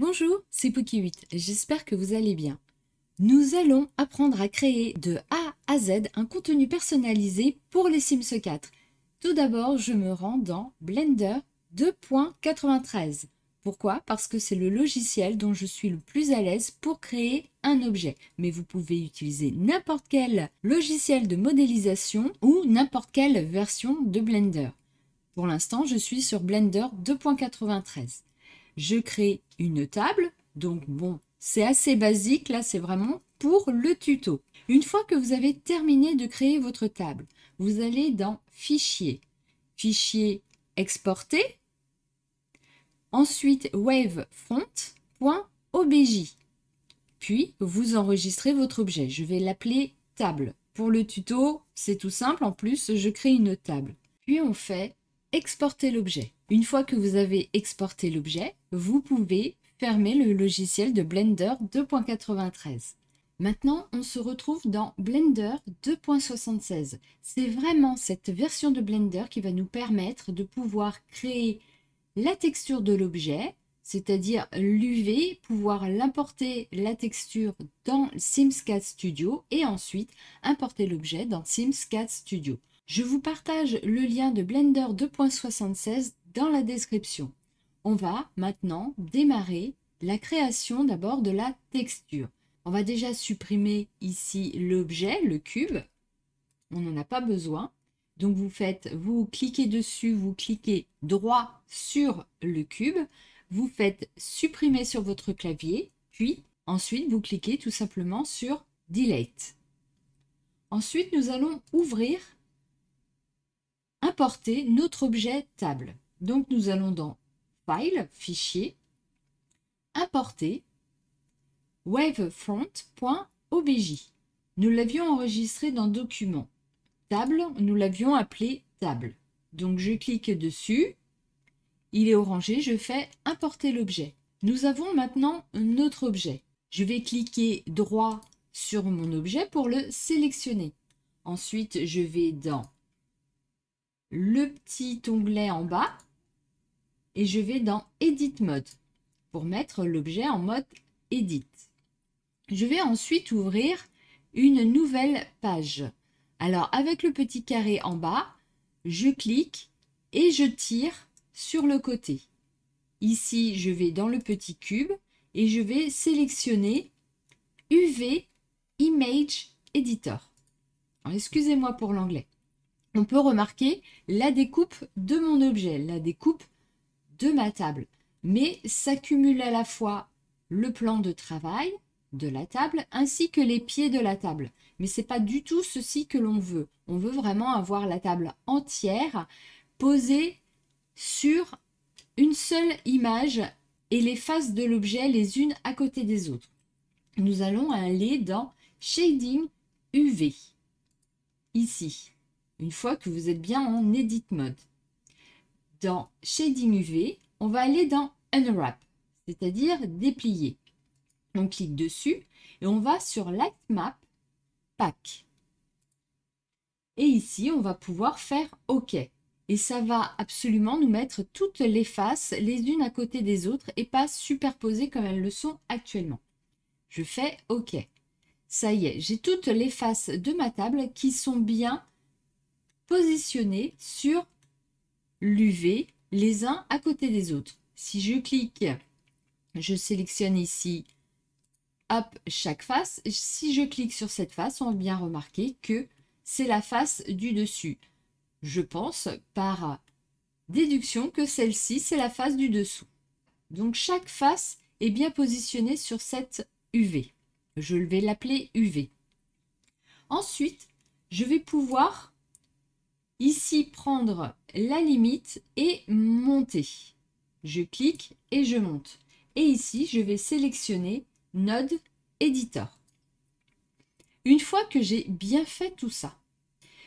Bonjour, c'est Pookie8, j'espère que vous allez bien. Nous allons apprendre à créer de A à Z un contenu personnalisé pour les Sims 4. Tout d'abord, je me rends dans Blender 2.93. Pourquoi Parce que c'est le logiciel dont je suis le plus à l'aise pour créer un objet. Mais vous pouvez utiliser n'importe quel logiciel de modélisation ou n'importe quelle version de Blender. Pour l'instant, je suis sur Blender 2.93 je crée une table. Donc bon, c'est assez basique, là c'est vraiment pour le tuto. Une fois que vous avez terminé de créer votre table, vous allez dans Fichier, Fichier exporter, ensuite wavefront.obj, puis vous enregistrez votre objet. Je vais l'appeler table. Pour le tuto, c'est tout simple, en plus je crée une table. Puis on fait exporter l'objet. Une fois que vous avez exporté l'objet, vous pouvez fermer le logiciel de Blender 2.93. Maintenant, on se retrouve dans Blender 2.76. C'est vraiment cette version de Blender qui va nous permettre de pouvoir créer la texture de l'objet, c'est-à-dire l'UV, pouvoir l'importer la texture dans Sims Studio et ensuite importer l'objet dans Sims Studio. Je vous partage le lien de Blender 2.76 dans la description. On va maintenant démarrer la création d'abord de la texture. On va déjà supprimer ici l'objet, le cube. On n'en a pas besoin. Donc vous faites, vous cliquez dessus, vous cliquez droit sur le cube. Vous faites supprimer sur votre clavier. Puis ensuite vous cliquez tout simplement sur Delete. Ensuite nous allons ouvrir importer notre objet table. Donc nous allons dans File, Fichier, Importer, wavefront.obj. Nous l'avions enregistré dans Document. Table, nous l'avions appelé Table. Donc je clique dessus, il est orangé, je fais Importer l'objet. Nous avons maintenant notre objet. Je vais cliquer droit sur mon objet pour le sélectionner. Ensuite, je vais dans le petit onglet en bas et je vais dans Edit Mode pour mettre l'objet en mode Edit. Je vais ensuite ouvrir une nouvelle page. Alors avec le petit carré en bas, je clique et je tire sur le côté. Ici, je vais dans le petit cube et je vais sélectionner UV Image Editor. Excusez-moi pour l'anglais on peut remarquer la découpe de mon objet, la découpe de ma table. Mais s'accumule à la fois le plan de travail de la table ainsi que les pieds de la table. Mais ce n'est pas du tout ceci que l'on veut. On veut vraiment avoir la table entière posée sur une seule image et les faces de l'objet les unes à côté des autres. Nous allons aller dans Shading UV, ici une fois que vous êtes bien en Edit Mode. Dans Shading UV, on va aller dans Unwrap, c'est-à-dire déplier. On clique dessus et on va sur Light Map Pack. Et ici, on va pouvoir faire OK. Et ça va absolument nous mettre toutes les faces les unes à côté des autres et pas superposées comme elles le sont actuellement. Je fais OK. Ça y est, j'ai toutes les faces de ma table qui sont bien positionnés sur l'UV les uns à côté des autres. Si je clique, je sélectionne ici chaque face. Si je clique sur cette face, on va bien remarquer que c'est la face du dessus. Je pense par déduction que celle-ci, c'est la face du dessous. Donc chaque face est bien positionnée sur cette UV. Je vais l'appeler UV. Ensuite, je vais pouvoir ici prendre la limite et monter. Je clique et je monte. Et ici, je vais sélectionner Node Editor. Une fois que j'ai bien fait tout ça,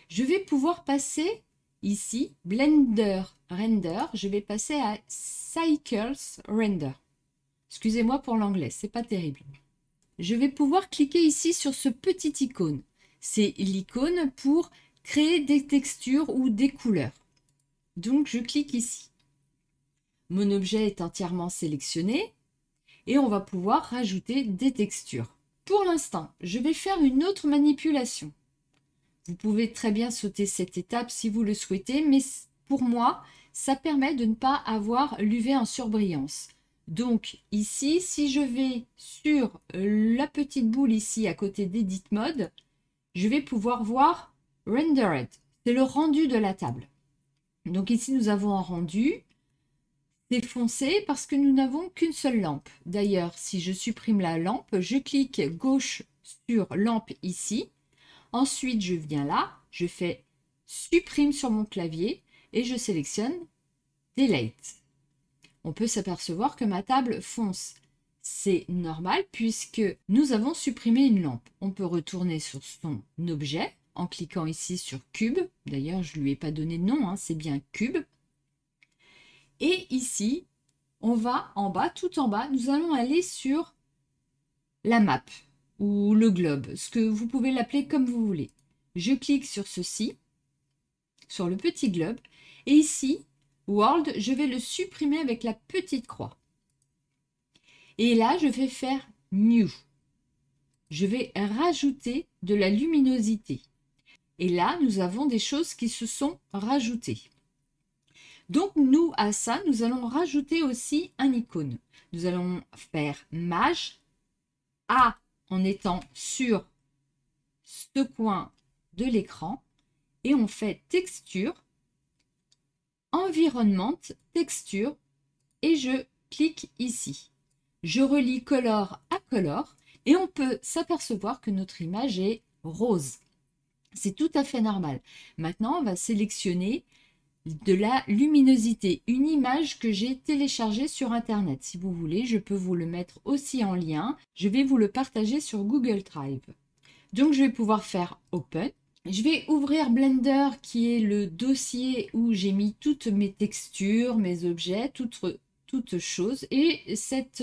je vais pouvoir passer ici Blender Render. Je vais passer à Cycles Render. Excusez-moi pour l'anglais, c'est pas terrible. Je vais pouvoir cliquer ici sur ce petit icône. C'est l'icône pour créer des textures ou des couleurs. Donc je clique ici. Mon objet est entièrement sélectionné et on va pouvoir rajouter des textures. Pour l'instant, je vais faire une autre manipulation. Vous pouvez très bien sauter cette étape si vous le souhaitez, mais pour moi, ça permet de ne pas avoir l'UV en surbrillance. Donc ici, si je vais sur la petite boule ici à côté d'Edit Mode, je vais pouvoir voir Rendered, c'est le rendu de la table. Donc ici, nous avons un rendu. défoncé parce que nous n'avons qu'une seule lampe. D'ailleurs, si je supprime la lampe, je clique gauche sur lampe ici. Ensuite, je viens là, je fais supprime sur mon clavier et je sélectionne Delete. On peut s'apercevoir que ma table fonce. C'est normal puisque nous avons supprimé une lampe. On peut retourner sur son objet en cliquant ici sur cube. D'ailleurs, je ne lui ai pas donné de nom, hein, c'est bien cube. Et ici, on va en bas, tout en bas, nous allons aller sur la map ou le globe, ce que vous pouvez l'appeler comme vous voulez. Je clique sur ceci, sur le petit globe, et ici, World, je vais le supprimer avec la petite croix. Et là, je vais faire New. Je vais rajouter de la luminosité. Et là, nous avons des choses qui se sont rajoutées. Donc, nous, à ça, nous allons rajouter aussi un icône. Nous allons faire mage A en étant sur ce coin de l'écran et on fait texture, environnement, texture et je clique ici. Je relis color à color et on peut s'apercevoir que notre image est rose. C'est tout à fait normal. Maintenant, on va sélectionner de la luminosité, une image que j'ai téléchargée sur Internet. Si vous voulez, je peux vous le mettre aussi en lien. Je vais vous le partager sur Google Drive. Donc, je vais pouvoir faire Open. Je vais ouvrir Blender qui est le dossier où j'ai mis toutes mes textures, mes objets, toutes, toutes choses. Et cet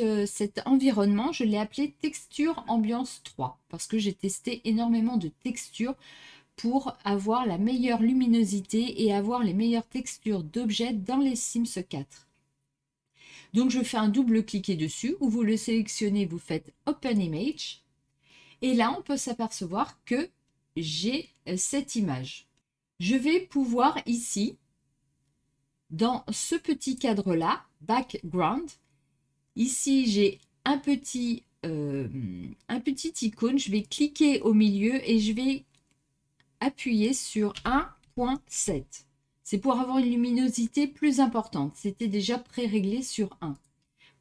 environnement, je l'ai appelé Texture Ambiance 3 parce que j'ai testé énormément de textures pour avoir la meilleure luminosité et avoir les meilleures textures d'objets dans les Sims 4. Donc je fais un double cliquer dessus ou vous le sélectionnez, vous faites Open Image. Et là, on peut s'apercevoir que j'ai euh, cette image. Je vais pouvoir ici, dans ce petit cadre-là, Background, ici j'ai un petit, euh, un petit icône, je vais cliquer au milieu et je vais Appuyer sur 1.7. C'est pour avoir une luminosité plus importante. C'était déjà pré-réglé sur 1.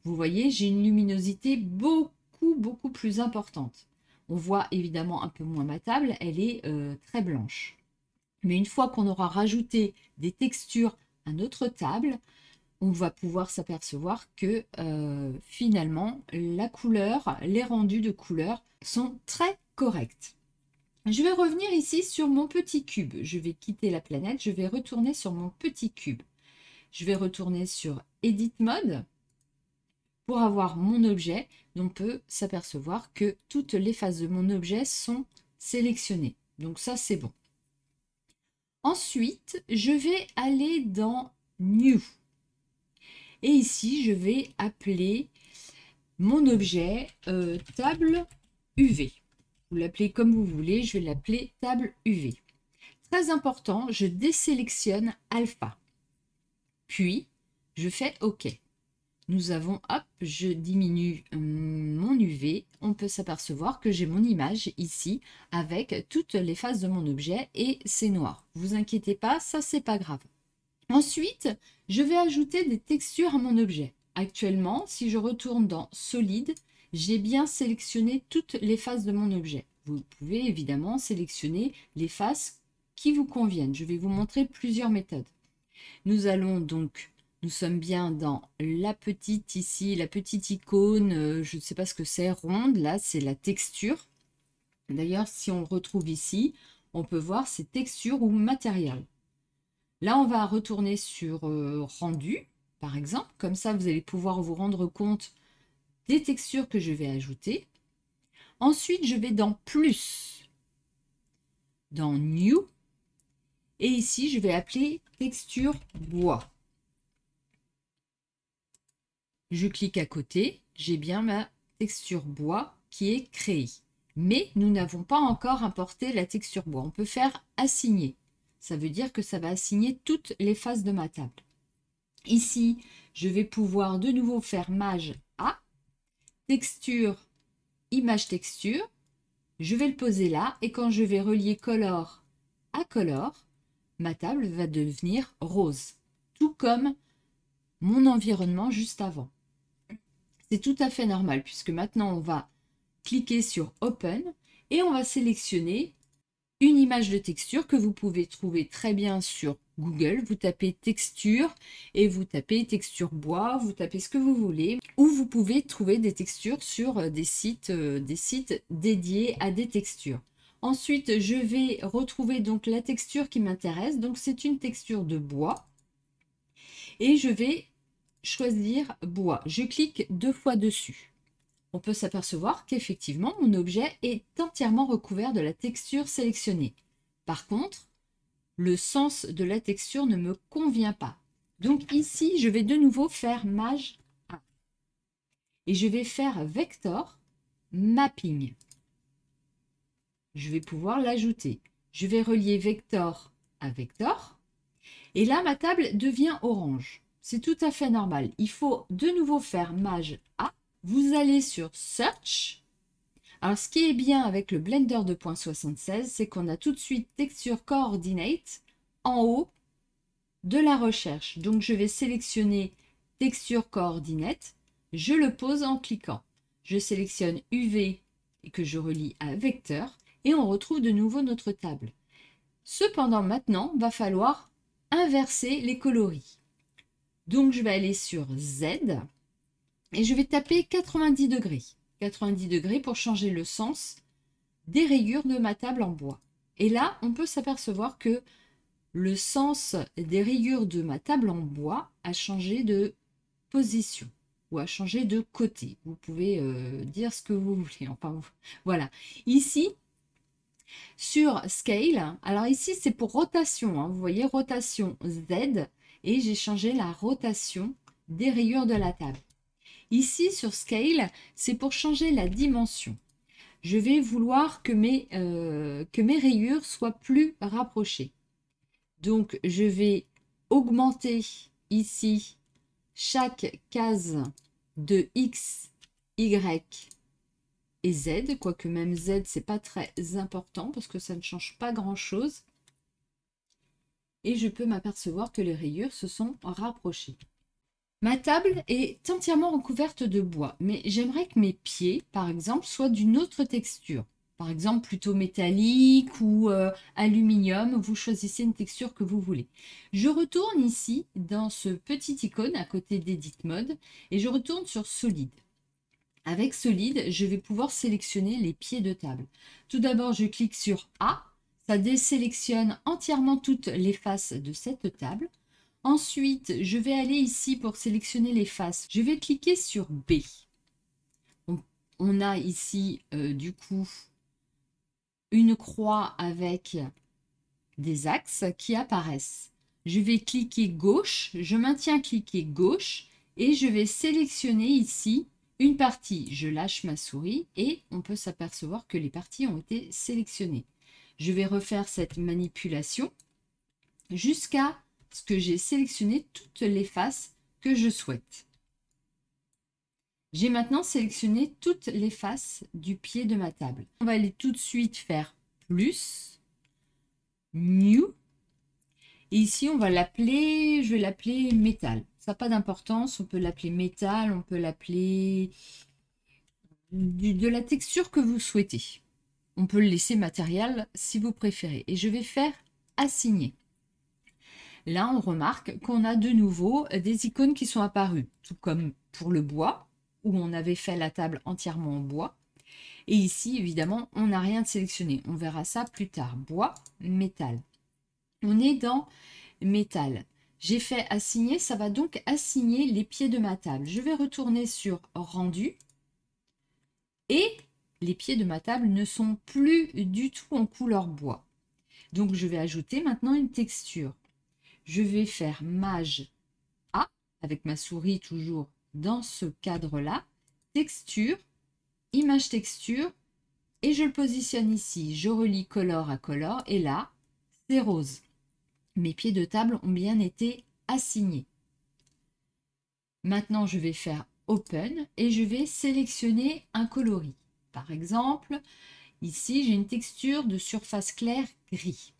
Vous voyez, j'ai une luminosité beaucoup, beaucoup plus importante. On voit évidemment un peu moins ma table, elle est euh, très blanche. Mais une fois qu'on aura rajouté des textures à notre table, on va pouvoir s'apercevoir que euh, finalement, la couleur, les rendus de couleurs sont très corrects. Je vais revenir ici sur mon petit cube. Je vais quitter la planète. Je vais retourner sur mon petit cube. Je vais retourner sur Edit Mode. Pour avoir mon objet, on peut s'apercevoir que toutes les faces de mon objet sont sélectionnées. Donc ça, c'est bon. Ensuite, je vais aller dans New. Et ici, je vais appeler mon objet euh, table UV. Vous l'appelez comme vous voulez, je vais l'appeler table UV. Très important, je désélectionne alpha. Puis, je fais OK. Nous avons, hop, je diminue hum, mon UV. On peut s'apercevoir que j'ai mon image ici avec toutes les faces de mon objet et c'est noir. Vous inquiétez pas, ça c'est pas grave. Ensuite, je vais ajouter des textures à mon objet. Actuellement, si je retourne dans Solide, j'ai bien sélectionné toutes les faces de mon objet. Vous pouvez évidemment sélectionner les faces qui vous conviennent. Je vais vous montrer plusieurs méthodes. Nous allons donc, nous sommes bien dans la petite ici, la petite icône, euh, je ne sais pas ce que c'est, ronde, là c'est la texture. D'ailleurs, si on retrouve ici, on peut voir ces textures ou matériel. Là, on va retourner sur euh, rendu, par exemple. Comme ça, vous allez pouvoir vous rendre compte des textures que je vais ajouter. Ensuite, je vais dans Plus, dans New, et ici, je vais appeler Texture bois. Je clique à côté, j'ai bien ma texture bois qui est créée. Mais nous n'avons pas encore importé la texture bois. On peut faire assigner. Ça veut dire que ça va assigner toutes les faces de ma table. Ici, je vais pouvoir de nouveau faire mage texture, image texture, je vais le poser là et quand je vais relier color à color, ma table va devenir rose, tout comme mon environnement juste avant. C'est tout à fait normal puisque maintenant on va cliquer sur Open et on va sélectionner une image de texture que vous pouvez trouver très bien sur Google, vous tapez texture et vous tapez texture bois, vous tapez ce que vous voulez, ou vous pouvez trouver des textures sur euh, des sites, euh, des sites dédiés à des textures. Ensuite, je vais retrouver donc la texture qui m'intéresse. Donc c'est une texture de bois et je vais choisir bois. Je clique deux fois dessus. On peut s'apercevoir qu'effectivement, mon objet est entièrement recouvert de la texture sélectionnée. Par contre, le sens de la texture ne me convient pas. Donc ici, je vais de nouveau faire mage A. Et je vais faire vector mapping. Je vais pouvoir l'ajouter. Je vais relier vector à vector. Et là, ma table devient orange. C'est tout à fait normal. Il faut de nouveau faire mage A. Vous allez sur Search alors, ce qui est bien avec le Blender 2.76, c'est qu'on a tout de suite Texture Coordinate en haut de la recherche. Donc, je vais sélectionner Texture Coordinate. Je le pose en cliquant. Je sélectionne UV et que je relie à Vecteur. Et on retrouve de nouveau notre table. Cependant, maintenant, va falloir inverser les coloris. Donc, je vais aller sur Z et je vais taper 90 degrés. 90 degrés pour changer le sens des rayures de ma table en bois. Et là, on peut s'apercevoir que le sens des rayures de ma table en bois a changé de position ou a changé de côté. Vous pouvez euh, dire ce que vous voulez. Enfin, voilà. Ici, sur Scale, alors ici, c'est pour rotation. Hein. vous voyez, rotation Z. Et j'ai changé la rotation des rayures de la table. Ici, sur Scale, c'est pour changer la dimension. Je vais vouloir euh, que mes, rayures soient plus rapprochées. Donc, je vais augmenter ici chaque case de X, Y et Z. Quoique même Z, ce n'est pas très important parce que ça ne change pas grand-chose. Et je peux m'apercevoir que les rayures se sont rapprochées. Ma table est entièrement recouverte de bois, mais j'aimerais que mes pieds, par exemple, soient d'une autre texture. Par exemple, plutôt métallique ou euh, aluminium, vous choisissez une texture que vous voulez. Je retourne ici dans ce petit icône à côté d'Edit Mode et je retourne sur Solide. Avec Solide, je vais pouvoir sélectionner les pieds de table. Tout d'abord, je clique sur A, ça désélectionne entièrement toutes les faces de cette table. Ensuite, je vais aller ici pour sélectionner les faces. Je vais cliquer sur B. On, a ici, euh, du coup, une croix avec des axes qui apparaissent. Je vais cliquer gauche, je maintiens cliquer gauche et je vais sélectionner ici une partie. Je lâche ma souris et on peut s'apercevoir que les parties ont été sélectionnées. Je vais refaire cette manipulation jusqu'à que j'ai sélectionné toutes les faces que je souhaite. J'ai maintenant sélectionné toutes les faces du pied de ma table. On va aller tout de suite faire plus, new, et ici on va l'appeler, je vais l'appeler métal. Ça n'a pas d'importance, on peut l'appeler métal, on peut l'appeler de la texture que vous souhaitez. On peut le laisser matériel si vous préférez. Et je vais faire assigner là on remarque qu'on a de nouveau des icônes qui sont apparues, tout comme pour le bois, où on avait fait la table entièrement en bois. Et ici, évidemment, on n'a rien de sélectionné. On verra ça plus tard. Bois, métal. On est dans métal. J'ai fait assigner, ça va donc assigner les pieds de ma table. Je vais retourner sur rendu et les pieds de ma table ne sont plus du tout en couleur bois. Donc je vais ajouter maintenant une texture. Je vais faire mage A, avec ma souris toujours dans ce cadre-là, texture, image texture, et je le positionne ici. Je relis color à color, et là, c'est rose. Mes pieds de table ont bien été assignés. Maintenant, je vais faire Open et je vais sélectionner un coloris. Par exemple, ici, j'ai une texture de surface claire gris.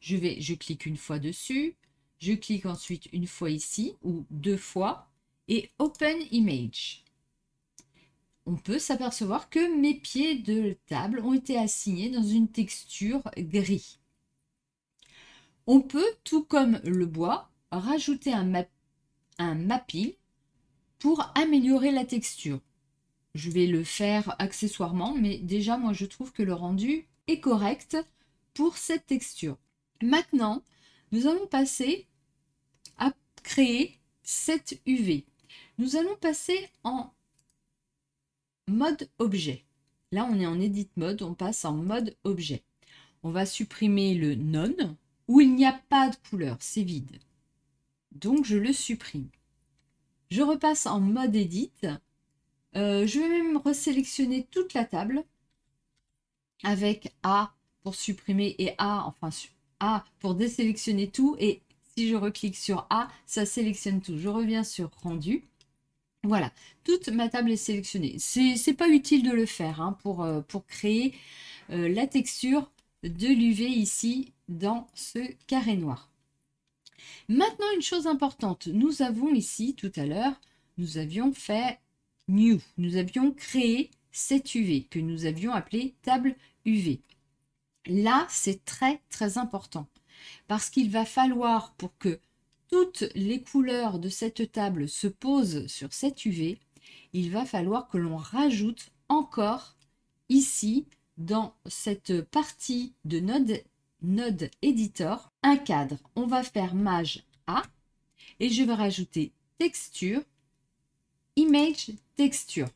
Je, vais, je clique une fois dessus, je clique ensuite une fois ici ou deux fois et Open Image. On peut s'apercevoir que mes pieds de table ont été assignés dans une texture gris. On peut, tout comme le bois, rajouter un, un mapping pour améliorer la texture. Je vais le faire accessoirement, mais déjà moi je trouve que le rendu est correct pour cette texture. Maintenant, nous allons passer à créer cette UV. Nous allons passer en mode objet. Là, on est en edit mode, on passe en mode objet. On va supprimer le none, où il n'y a pas de couleur, c'est vide. Donc, je le supprime. Je repasse en mode edit. Euh, je vais même resélectionner toute la table avec A pour supprimer et A, enfin pour désélectionner tout et si je reclique sur A, ça sélectionne tout. Je reviens sur rendu. Voilà, toute ma table est sélectionnée. C'est pas utile de le faire hein, pour, euh, pour, créer euh, la texture de l'UV ici dans ce carré noir. Maintenant, une chose importante, nous avons ici tout à l'heure, nous avions fait New, nous avions créé cette UV que nous avions appelée table UV. Là, c'est très très important parce qu'il va falloir pour que toutes les couleurs de cette table se posent sur cette UV, il va falloir que l'on rajoute encore ici dans cette partie de Node, Node Editor un cadre. On va faire Mage A et je vais rajouter Texture, Image Texture.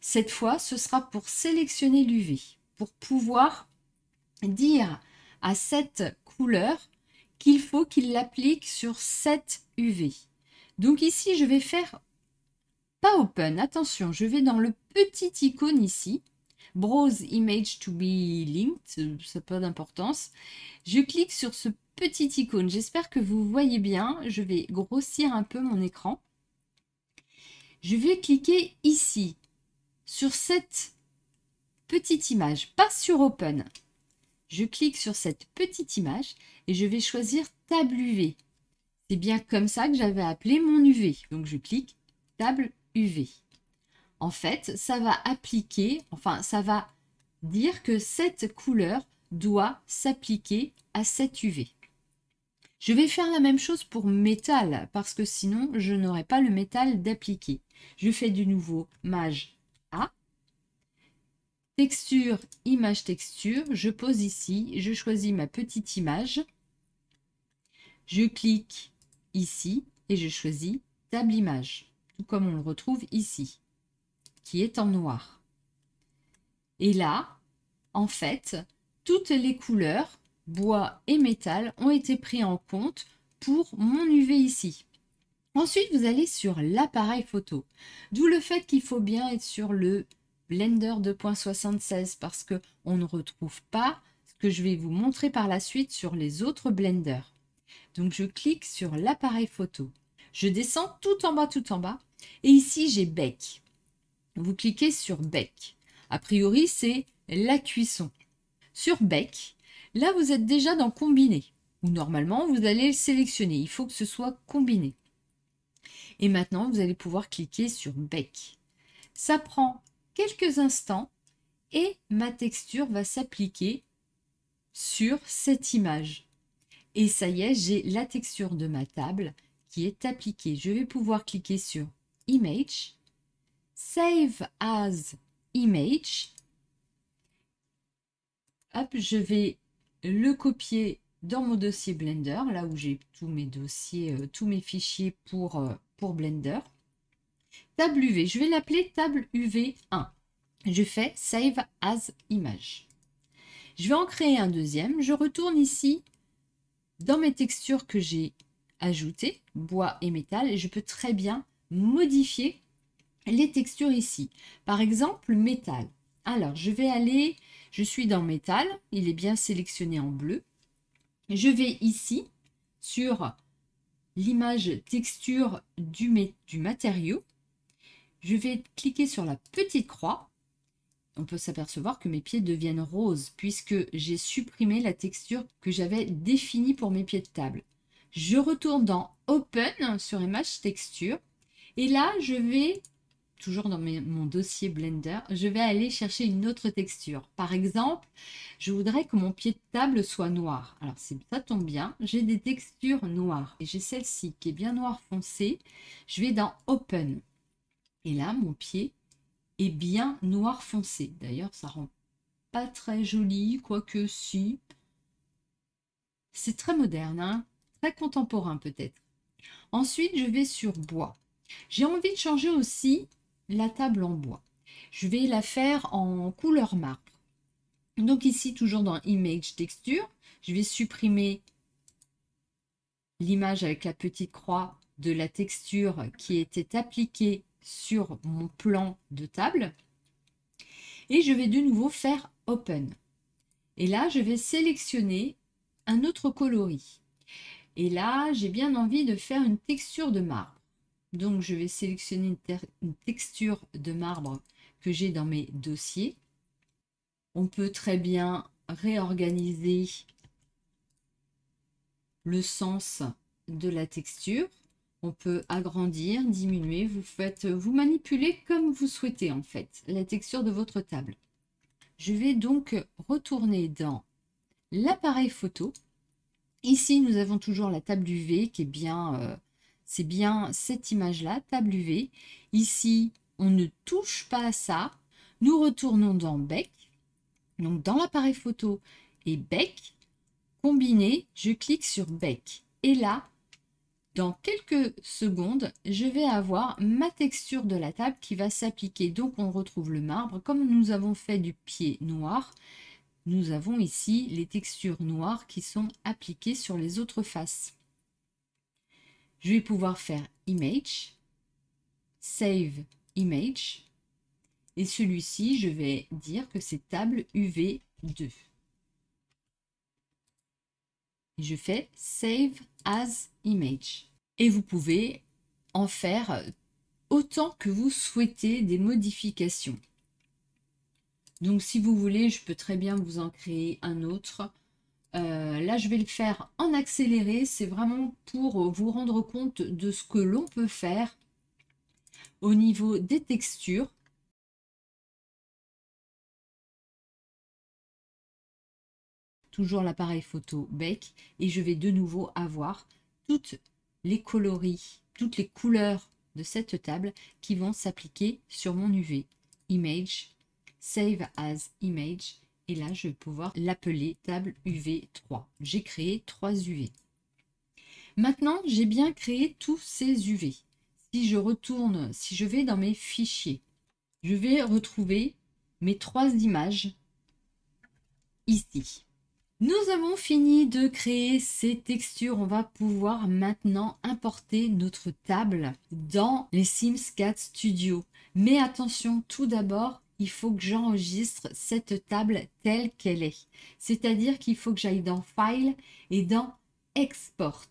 Cette fois, ce sera pour sélectionner l'UV pour pouvoir dire à cette couleur qu'il faut qu'il l'applique sur cette UV. Donc ici, je vais faire pas open, attention, je vais dans le petit icône ici, Browse Image to be Linked, ça pas d'importance. Je clique sur ce petit icône, j'espère que vous voyez bien, je vais grossir un peu mon écran. Je vais cliquer ici, sur cette Petite image, pas sur Open. Je clique sur cette petite image et je vais choisir table UV. C'est bien comme ça que j'avais appelé mon UV. Donc je clique table UV. En fait, ça va appliquer, enfin ça va dire que cette couleur doit s'appliquer à cette UV. Je vais faire la même chose pour métal parce que sinon je n'aurai pas le métal d'appliquer. Je fais du nouveau mage Texture, image texture, je pose ici, je choisis ma petite image, je clique ici et je choisis table image, tout comme on le retrouve ici, qui est en noir. Et là, en fait, toutes les couleurs, bois et métal, ont été pris en compte pour mon UV ici. Ensuite, vous allez sur l'appareil photo, d'où le fait qu'il faut bien être sur le Blender 2.76 parce que on ne retrouve pas ce que je vais vous montrer par la suite sur les autres Blender. Donc je clique sur l'appareil photo. Je descends tout en bas, tout en bas. Et ici, j'ai bec. Vous cliquez sur bec. A priori, c'est la cuisson. Sur bec, là, vous êtes déjà dans combiné. Ou normalement, vous allez le sélectionner. Il faut que ce soit combiné. Et maintenant, vous allez pouvoir cliquer sur bec. Ça prend quelques instants et ma texture va s'appliquer sur cette image. Et ça y est, j'ai la texture de ma table qui est appliquée. Je vais pouvoir cliquer sur Image, Save as Image. je vais le copier dans mon dossier Blender, là où j'ai tous mes dossiers, euh, tous mes fichiers pour, euh, pour Blender table UV. Je vais l'appeler table UV1. Je fais Save as image. Je vais en créer un deuxième. Je retourne ici dans mes textures que j'ai ajoutées, bois et métal, et je peux très bien modifier les textures ici. Par exemple, métal. Alors, je vais aller, je suis dans métal, il est bien sélectionné en bleu. Je vais ici sur l'image texture du, du matériau je vais cliquer sur la petite croix. On peut s'apercevoir que mes pieds deviennent roses puisque j'ai supprimé la texture que j'avais définie pour mes pieds de table. Je retourne dans Open sur Image Texture et là je vais, toujours dans mon dossier Blender, je vais aller chercher une autre texture. Par exemple, je voudrais que mon pied de table soit noir. Alors ça tombe bien, j'ai des textures noires et j'ai celle-ci qui est bien noire foncé. Je vais dans Open et là, mon pied est bien noir foncé. D'ailleurs, ça rend pas très joli, quoique si. C'est très moderne, hein. très contemporain peut-être. Ensuite, je vais sur bois. J'ai envie de changer aussi la table en bois. Je vais la faire en couleur marbre. Donc ici, toujours dans Image Texture, je vais supprimer l'image avec la petite croix de la texture qui était appliquée sur mon plan de table. Et je vais de nouveau faire Open. Et là, je vais sélectionner un autre coloris. Et là, j'ai bien envie de faire une texture de marbre. Donc, je vais sélectionner une, texture de marbre que j'ai dans mes dossiers. On peut très bien réorganiser le sens de la texture. On peut agrandir, diminuer, vous faites, vous manipulez comme vous souhaitez en fait la texture de votre table. Je vais donc retourner dans l'appareil photo. Ici, nous avons toujours la table UV qui est bien, euh, c'est bien cette image-là, table UV. Ici, on ne touche pas à ça. Nous retournons dans Bec, donc dans l'appareil photo et Bec. Combiné, je clique sur Bec. Et là, dans quelques secondes, je vais avoir ma texture de la table qui va s'appliquer. Donc on retrouve le marbre. Comme nous avons fait du pied noir, nous avons ici les textures noires qui sont appliquées sur les autres faces. Je vais pouvoir faire Image, Save Image, et celui-ci, je vais dire que c'est table UV2. Je fais Save as Image et vous pouvez en faire autant que vous souhaitez des modifications. Donc si vous voulez, je peux très bien vous en créer un autre. Euh, là, je vais le faire en accéléré. C'est vraiment pour vous rendre compte de ce que l'on peut faire au niveau des textures. Toujours l'appareil photo bec. Et je vais de nouveau avoir toutes les coloris, toutes les couleurs de cette table qui vont s'appliquer sur mon UV. Image, Save as Image, et là je vais pouvoir l'appeler table UV3. J'ai créé trois UV. Maintenant, j'ai bien créé tous ces UV. Si je retourne, si je vais dans mes fichiers, je vais retrouver mes trois images ici. Nous avons fini de créer ces textures. On va pouvoir maintenant importer notre table dans les Sims 4 Studio. Mais attention, tout d'abord, il faut que j'enregistre cette table telle qu'elle est. C'est-à-dire qu'il faut que j'aille dans File et dans Export.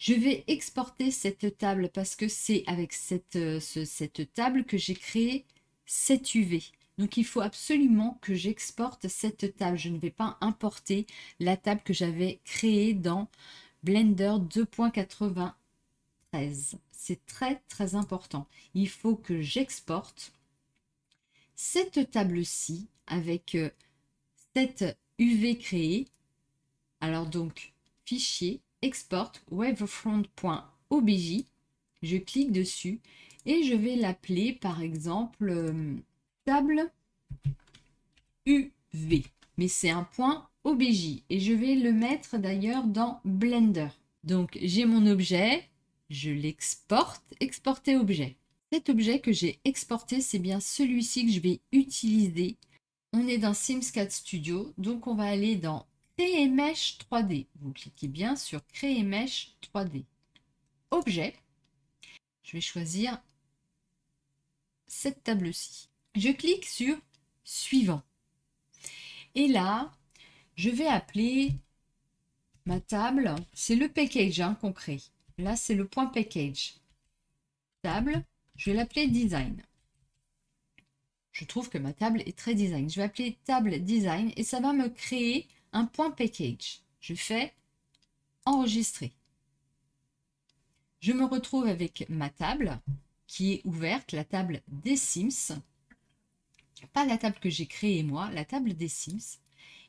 Je vais exporter cette table parce que c'est avec cette, euh, cette table que j'ai créé cette UV. Donc il faut absolument que j'exporte cette table. Je ne vais pas importer la table que j'avais créée dans Blender 2.93. C'est très très important. Il faut que j'exporte cette table-ci avec euh, cette UV créée. Alors donc, fichier, export, wavefront.obj. Je clique dessus et je vais l'appeler par exemple euh, table UV. Mais c'est un point OBJ et je vais le mettre d'ailleurs dans Blender. Donc j'ai mon objet, je l'exporte, exporter objet. Cet objet que j'ai exporté, c'est bien celui-ci que je vais utiliser. On est dans Sims 4 Studio, donc on va aller dans Créer Mesh 3D. Vous cliquez bien sur Créer Mesh 3D. Objet. Je vais choisir cette table-ci. Je clique sur suivant. Et là, je vais appeler ma table. C'est le package hein, qu'on crée. Là, c'est le point package. Table, je vais l'appeler design. Je trouve que ma table est très design. Je vais appeler table design et ça va me créer un point package. Je fais enregistrer. Je me retrouve avec ma table qui est ouverte, la table des Sims pas la table que j'ai créée moi, la table des Sims.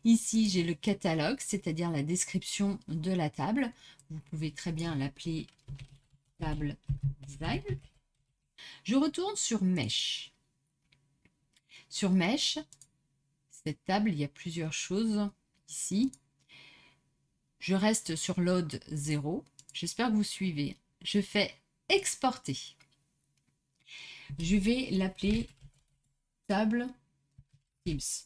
Ici, j'ai le catalogue, c'est-à-dire la description de la table. Vous pouvez très bien l'appeler table design. Je retourne sur Mesh. Sur Mesh, cette table, il y a plusieurs choses ici. Je reste sur l'ode 0. J'espère que vous suivez. Je fais exporter. Je vais l'appeler table Teams.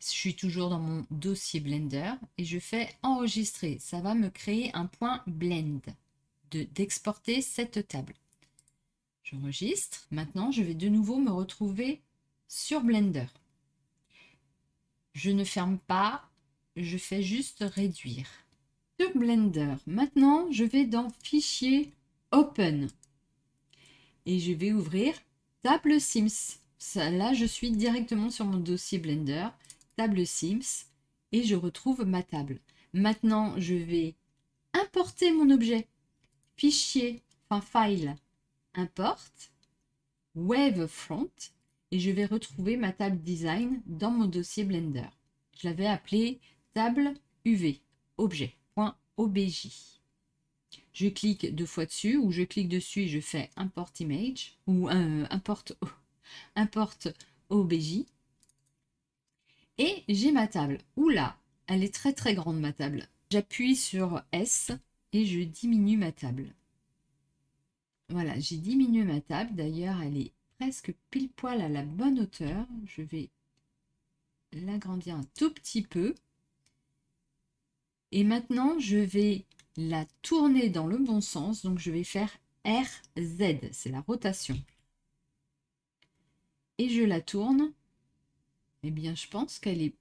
Je suis toujours dans mon dossier Blender et je fais enregistrer. Ça va me créer un point blend d'exporter cette table. J'enregistre. Maintenant, je vais de nouveau me retrouver sur Blender. Je ne ferme pas, je fais juste réduire. Sur Blender, maintenant, je vais dans Fichier, Open. Et je vais ouvrir Table Sims. là, je suis directement sur mon dossier Blender. Table Sims. Et je retrouve ma table. Maintenant, je vais importer mon objet. Fichier, enfin file, importe. Wavefront. Et je vais retrouver ma table design dans mon dossier Blender. Je l'avais appelée table UV, objet.obj je clique deux fois dessus ou je clique dessus et je fais import image ou euh, import OBJ. Et j'ai ma table. Oula, elle est très très grande ma table. J'appuie sur S et je diminue ma table. Voilà, j'ai diminué ma table. D'ailleurs, elle est presque pile poil à la bonne hauteur. Je vais l'agrandir un tout petit peu. Et maintenant, je vais la tourner dans le bon sens. Donc, je vais faire RZ, c'est la rotation. Et je la tourne. Eh bien, je pense qu'elle est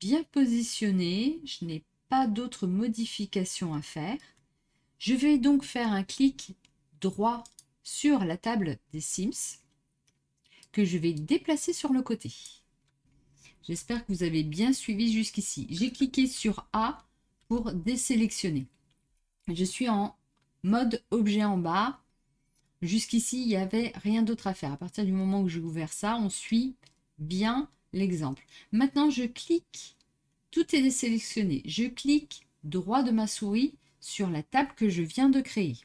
bien positionnée. Je n'ai pas d'autres modifications à faire. Je vais donc faire un clic droit sur la table des Sims que je vais déplacer sur le côté. J'espère que vous avez bien suivi jusqu'ici. J'ai cliqué sur A pour désélectionner. Je suis en mode objet en bas. Jusqu'ici, il n'y avait rien d'autre à faire. À partir du moment où j'ai ouvert ça, on suit bien l'exemple. Maintenant, je clique. Tout est désélectionné. Je clique droit de ma souris sur la table que je viens de créer.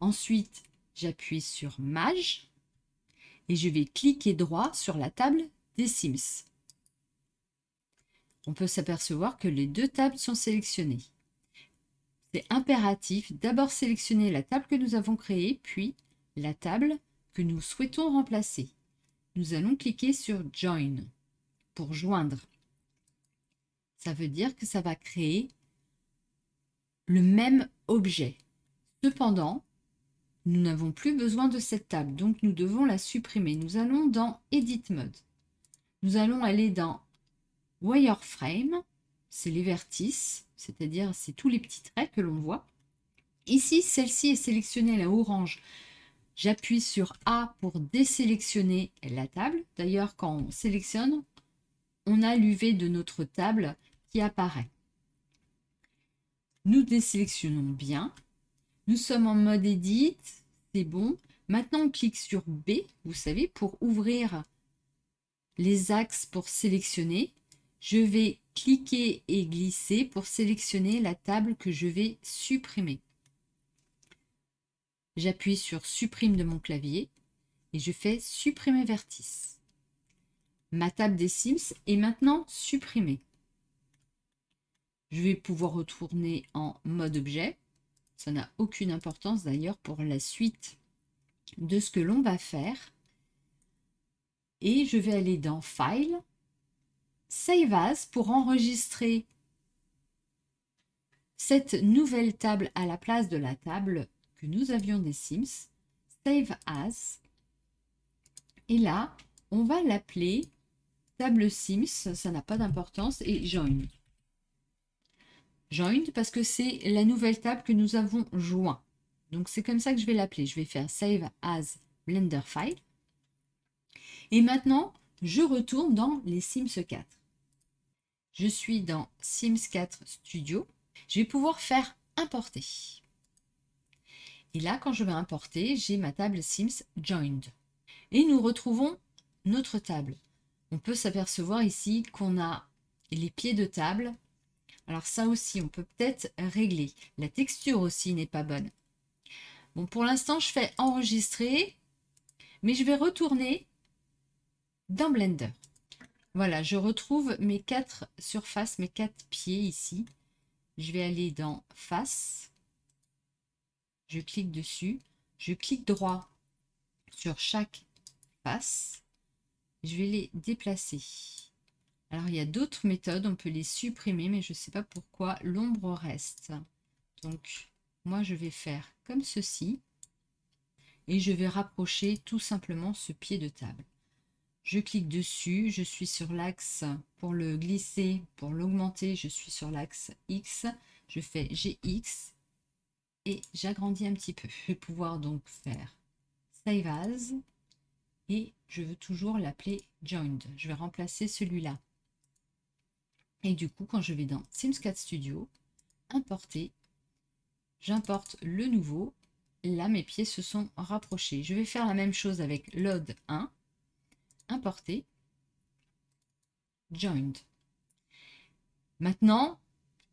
Ensuite, j'appuie sur Mage et je vais cliquer droit sur la table des Sims on peut s'apercevoir que les deux tables sont sélectionnées. C'est impératif d'abord sélectionner la table que nous avons créée, puis la table que nous souhaitons remplacer. Nous allons cliquer sur « Join » pour joindre. Ça veut dire que ça va créer le même objet. Cependant, nous n'avons plus besoin de cette table, donc nous devons la supprimer. Nous allons dans Edit Mode. Nous allons aller dans wireframe, c'est les vertices, c'est-à-dire c'est tous les petits traits que l'on voit. Ici, celle-ci est sélectionnée, la orange. J'appuie sur A pour désélectionner la table. D'ailleurs, quand on sélectionne, on a l'UV de notre table qui apparaît. Nous désélectionnons bien. Nous sommes en mode Edit, c'est bon. Maintenant, on clique sur B, vous savez, pour ouvrir les axes pour sélectionner. Je vais cliquer et glisser pour sélectionner la table que je vais supprimer. J'appuie sur supprime de mon clavier et je fais supprimer vertice. Ma table des Sims est maintenant supprimée. Je vais pouvoir retourner en mode objet. Ça n'a aucune importance d'ailleurs pour la suite de ce que l'on va faire. Et je vais aller dans File, Save As pour enregistrer cette nouvelle table à la place de la table que nous avions des Sims. Save As. Et là, on va l'appeler table Sims, ça n'a pas d'importance, et Join. Join parce que c'est la nouvelle table que nous avons joint. Donc c'est comme ça que je vais l'appeler. Je vais faire Save As Blender File. Et maintenant, je retourne dans les Sims 4 je suis dans Sims 4 Studio, je vais pouvoir faire importer. Et là, quand je vais importer, j'ai ma table Sims Joined. Et nous retrouvons notre table. On peut s'apercevoir ici qu'on a les pieds de table. Alors ça aussi, on peut peut-être régler. La texture aussi n'est pas bonne. Bon, pour l'instant, je fais enregistrer, mais je vais retourner dans Blender. Voilà, je retrouve mes quatre surfaces, mes quatre pieds ici. Je vais aller dans face. Je clique dessus. Je clique droit sur chaque face. Je vais les déplacer. Alors, il y a d'autres méthodes. On peut les supprimer, mais je ne sais pas pourquoi l'ombre reste. Donc, moi, je vais faire comme ceci. Et je vais rapprocher tout simplement ce pied de table. Je clique dessus, je suis sur l'axe pour le glisser, pour l'augmenter, je suis sur l'axe X. Je fais GX et j'agrandis un petit peu. Je vais pouvoir donc faire Save As et je veux toujours l'appeler Joined. Je vais remplacer celui-là. Et du coup, quand je vais dans Sims 4 Studio, importer, j'importe le nouveau. Là, mes pieds se sont rapprochés. Je vais faire la même chose avec Load 1. Importer, joined. Maintenant,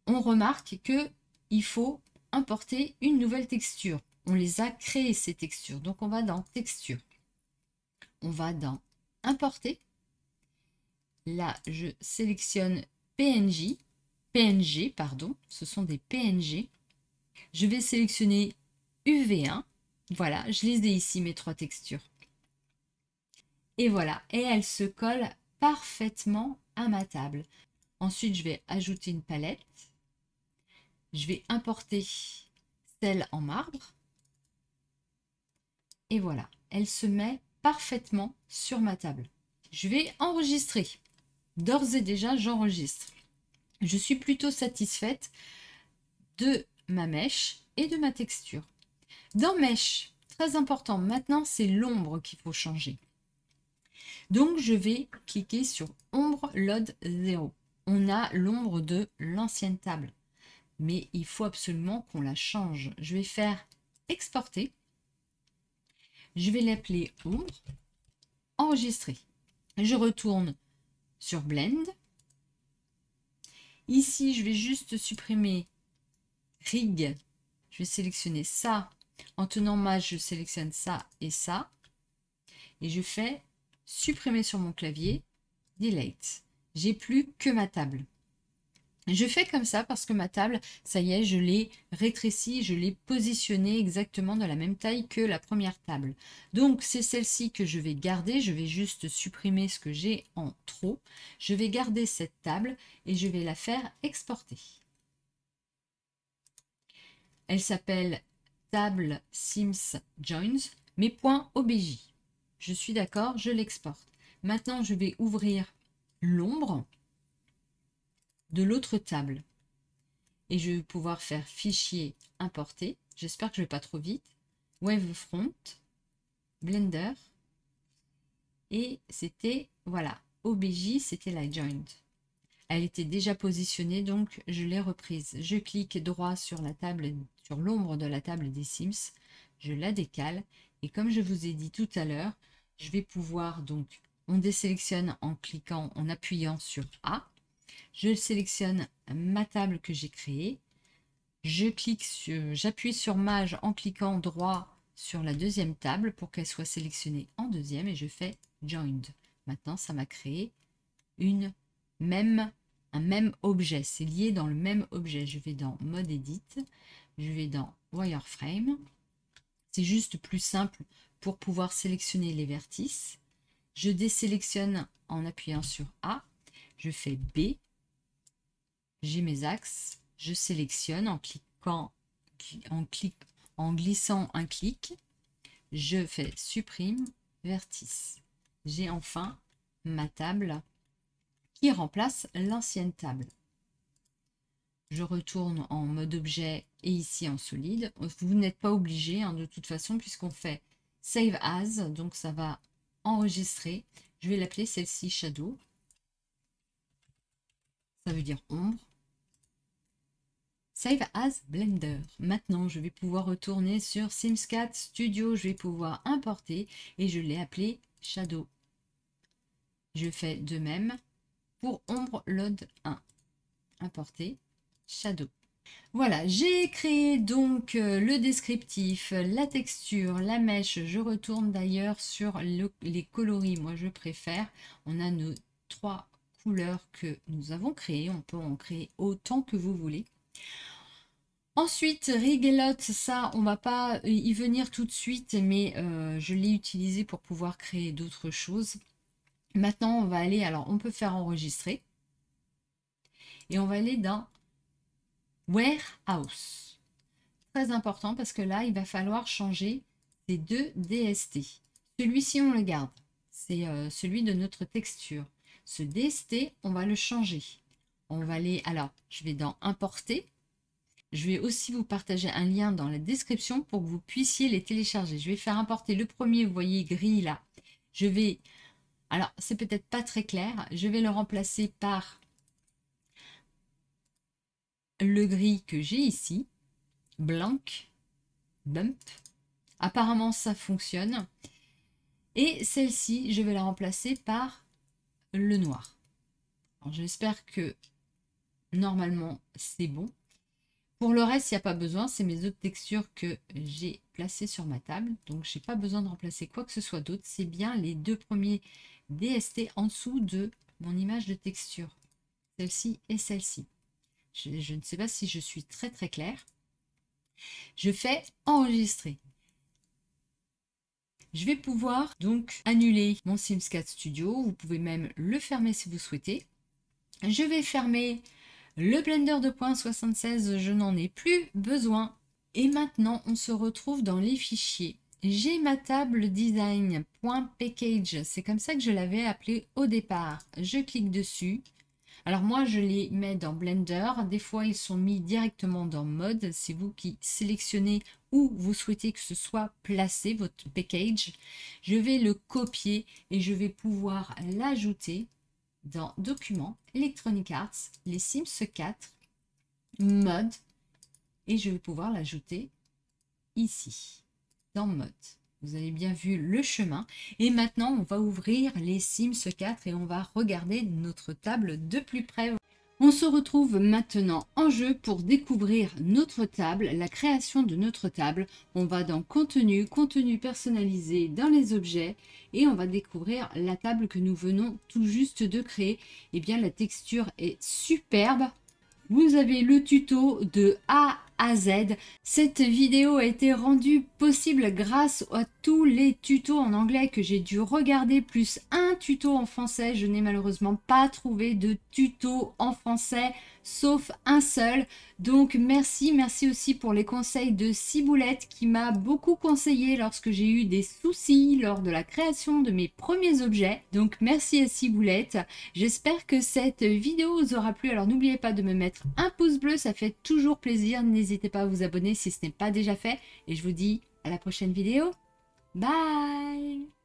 on remarque que il faut importer une nouvelle texture. On les a créées ces textures. Donc on va dans texture. On va dans importer. Là, je sélectionne PNG. PNG, pardon, ce sont des PNG. Je vais sélectionner UV1. Voilà, je les ai ici, mes trois textures. Et voilà, et elle se colle parfaitement à ma table. Ensuite, je vais ajouter une palette. Je vais importer celle en marbre. Et voilà, elle se met parfaitement sur ma table. Je vais enregistrer. D'ores et déjà, j'enregistre. Je suis plutôt satisfaite de ma mèche et de ma texture. Dans mèche, très important, maintenant c'est l'ombre qu'il faut changer. Donc je vais cliquer sur ombre Load 0. On a l'ombre de l'ancienne table. Mais il faut absolument qu'on la change. Je vais faire exporter. Je vais l'appeler ombre. Enregistrer. Je retourne sur Blend. Ici, je vais juste supprimer Rig. Je vais sélectionner ça. En tenant ma, je sélectionne ça et ça. Et je fais supprimer sur mon clavier, delete. J'ai plus que ma table. Je fais comme ça parce que ma table, ça y est, je l'ai rétrécie, je l'ai positionnée exactement de la même taille que la première table. Donc c'est celle-ci que je vais garder, je vais juste supprimer ce que j'ai en trop. Je vais garder cette table et je vais la faire exporter. Elle s'appelle table sims joins, mes points OBJ. Je suis d'accord, je l'exporte. Maintenant, je vais ouvrir l'ombre de l'autre table. Et je vais pouvoir faire fichier importer. J'espère que je ne vais pas trop vite. Wavefront, Blender. Et c'était, voilà, OBJ, c'était la joint. Elle était déjà positionnée, donc je l'ai reprise. Je clique droit sur la table, sur l'ombre de la table des Sims. Je la décale et comme je vous ai dit tout à l'heure, je vais pouvoir donc, on désélectionne en cliquant, en appuyant sur A. Je sélectionne ma table que j'ai créée. Je clique sur, j'appuie sur Mage en cliquant droit sur la deuxième table pour qu'elle soit sélectionnée en deuxième et je fais Joined. Maintenant, ça m'a créé une même, un même objet. C'est lié dans le même objet. Je vais dans Mode Edit. Je vais dans Wireframe. C'est juste plus simple pour pouvoir sélectionner les vertices. Je désélectionne en appuyant sur A. Je fais B. J'ai mes axes. Je sélectionne en cliquant, en, en glissant un clic. Je fais supprime vertice. J'ai enfin ma table qui remplace l'ancienne table je retourne en mode objet et ici en solide. Vous n'êtes pas obligé hein, de toute façon puisqu'on fait Save As, donc ça va enregistrer. Je vais l'appeler celle-ci Shadow. Ça veut dire ombre. Save as Blender. Maintenant, je vais pouvoir retourner sur Sims 4 Studio. Je vais pouvoir importer et je l'ai appelé Shadow. Je fais de même pour Ombre Load 1. Importer shadow. Voilà, j'ai créé donc euh, le descriptif, la texture, la mèche. Je retourne d'ailleurs sur les coloris, moi je préfère. On a nos trois couleurs que nous avons créées. On peut en créer autant que vous voulez. Ensuite, Rigelot, ça, on va pas y venir tout de suite, mais euh, je l'ai utilisé pour pouvoir créer d'autres choses. Maintenant, on va aller, alors on peut faire enregistrer. Et on va aller dans warehouse. Très important parce que là, il va falloir changer ces deux DST. Celui-ci, on le garde. C'est euh, celui de notre texture. Ce DST, on va le changer. On va aller... Alors, je vais dans Importer. Je vais aussi vous partager un lien dans la description pour que vous puissiez les télécharger. Je vais faire importer le premier, vous voyez, gris là. Je vais... Alors, c'est peut-être pas très clair. Je vais le remplacer par le gris que j'ai ici, blanc, bump. Apparemment, ça fonctionne. Et celle-ci, je vais la remplacer par le noir. J'espère que normalement, c'est bon. Pour le reste, il n'y a pas besoin. C'est mes autres textures que j'ai placées sur ma table. Donc, je n'ai pas besoin de remplacer quoi que ce soit d'autre. C'est bien les deux premiers DST en dessous de mon image de texture. Celle-ci et celle-ci je, ne sais pas si je suis très très claire. Je fais enregistrer. Je vais pouvoir donc annuler mon Sims 4 Studio. Vous pouvez même le fermer si vous souhaitez. Je vais fermer le Blender 2.76. Je n'en ai plus besoin. Et maintenant, on se retrouve dans les fichiers. J'ai ma table design.package. C'est comme ça que je l'avais appelé au départ. Je clique dessus. Alors moi, je les mets dans Blender. Des fois, ils sont mis directement dans Mode. C'est vous qui sélectionnez où vous souhaitez que ce soit placé, votre package. Je vais le copier et je vais pouvoir l'ajouter dans Documents, Electronic Arts, les Sims 4, Mode. Et je vais pouvoir l'ajouter ici, dans Mode. Vous avez bien vu le chemin. Et maintenant, on va ouvrir les Sims 4 et on va regarder notre table de plus près. On se retrouve maintenant en jeu pour découvrir notre table, la création de notre table. On va dans contenu, contenu personnalisé dans les objets et on va découvrir la table que nous venons tout juste de créer. Eh bien, la texture est superbe. Vous avez le tuto de A cette vidéo a été rendue possible grâce à tous les tutos en anglais que j'ai dû regarder, plus un tuto en français. Je n'ai malheureusement pas trouvé de tuto en français, sauf un seul. Donc merci, merci aussi pour les conseils de Ciboulette qui m'a beaucoup conseillé lorsque j'ai eu des soucis lors de la création de mes premiers objets. Donc merci à Ciboulette. J'espère que cette vidéo vous aura plu. Alors n'oubliez pas de me mettre un pouce bleu, ça fait toujours plaisir. N'hésitez n'hésitez pas à vous abonner si ce n'est pas déjà fait. Et je vous dis à la prochaine vidéo. Bye